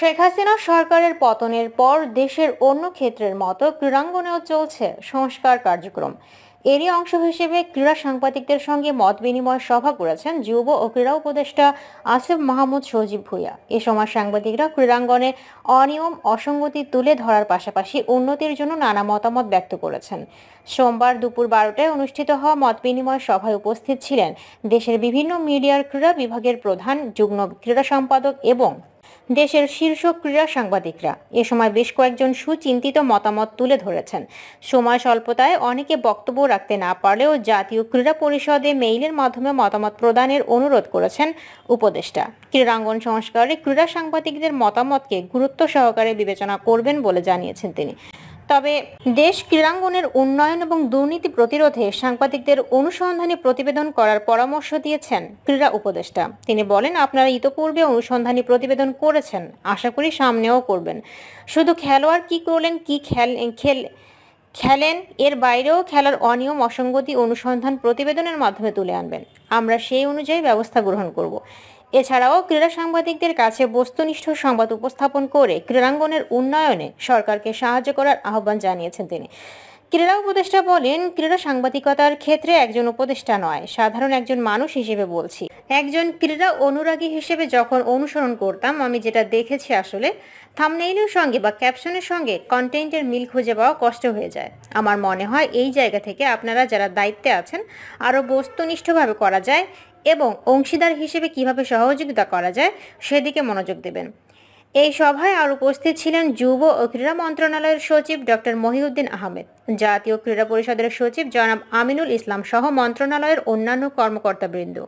শেখ হাসিনা সরকারের পতনের পর দেশের অন্য ক্ষেত্রের মতো ক্রীড়াঙ্গনেও চলছে সংস্কার কার্যক্রম এরই অংশ হিসেবে ক্রীড়া সাংবাদিকদের সঙ্গে মত বিনিময় সভা করেছেন যুব ও ক্রীড়া উপদেষ্টা আসিফ মাহমুদ সজীব ভুইয়া এ সময় সাংবাদিকরা ক্রীড়াঙ্গনে অনিয়ম অসঙ্গতি তুলে ধরার পাশাপাশি উন্নতির জন্য নানা মতামত ব্যক্ত করেছেন সোমবার দুপুর বারোটায় অনুষ্ঠিত হওয়া মত বিনিময় সভায় উপস্থিত ছিলেন দেশের বিভিন্ন মিডিয়ার ক্রীড়া বিভাগের প্রধান যুগ্ম ক্রীড়া সম্পাদক এবং দেশের শীর্ষ ক্রীড়া সাংবাদিকরা এ সময় বেশ কয়েকজন সুচিন্তিত মতামত তুলে ধরেছেন সময় স্বল্পতায় অনেকে বক্তব্য রাখতে না পারলেও জাতীয় ক্রীড়া পরিষদে মেইলের মাধ্যমে মতামত প্রদানের অনুরোধ করেছেন উপদেষ্টা ক্রীড়াঙ্গন সংস্কারে ক্রীড়া সাংবাদিকদের মতামতকে গুরুত্ব সহকারে বিবেচনা করবেন বলে জানিয়েছেন তিনি তবে দেশ ক্রীড়াঙ্গনের উন্নয়ন এবং দুর্নীতি প্রতিরোধে সাংবাদিকদের অনুসন্ধানী প্রতিবেদন করার পরামর্শ দিয়েছেন ক্রীড়া উপদেষ্টা তিনি বলেন আপনারা ইতোপূর্বে অনুসন্ধানী প্রতিবেদন করেছেন আশা করি সামনেও করবেন শুধু খেলোয়াড় কি করলেন কি খেল খেল খেলেন এর বাইরেও খেলার অনিয়ম অসঙ্গতি অনুসন্ধান প্রতিবেদনের মাধ্যমে তুলে আনবেন আমরা সেই অনুযায়ী ব্যবস্থা গ্রহণ করব এছাড়াও ক্রীড়া সাংবাদিকদের কাছে বস্তুনিষ্ঠ সংবাদ উপস্থাপন করে ক্রীড়াঙ্গনের উন্নয়নে সরকারকে সাহায্য করার আহ্বান জানিয়েছেন তিনি ক্রীড়া উপদেষ্টা বলেন ক্রীড়া সাংবাদিকতার ক্ষেত্রে একজন উপদেষ্টা নয় সাধারণ একজন মানুষ হিসেবে বলছি একজন ক্রীড়া অনুরাগী হিসেবে যখন অনুসরণ করতাম আমি যেটা দেখেছি আসলে থামনেইলের সঙ্গে বা ক্যাপশনের সঙ্গে কন্টেন্টের মিল খুঁজে পাওয়া কষ্ট হয়ে যায় আমার মনে হয় এই জায়গা থেকে আপনারা যারা দায়িত্বে আছেন আরও বস্তুনিষ্ঠভাবে করা যায় এবং অংশীদার হিসেবে কিভাবে সহযোগিতা করা যায় সেদিকে মনোযোগ দেবেন এই সভায় আর উপস্থিত ছিলেন যুব ও ক্রীড়া মন্ত্রণালয়ের সচিব ডক্টর মহিউদ্দিন আহমেদ জাতীয় ক্রীড়া পরিষদের সচিব জনাব আমিনুল ইসলাম সহ মন্ত্রণালয়ের অন্যান্য কর্মকর্তাবৃন্দ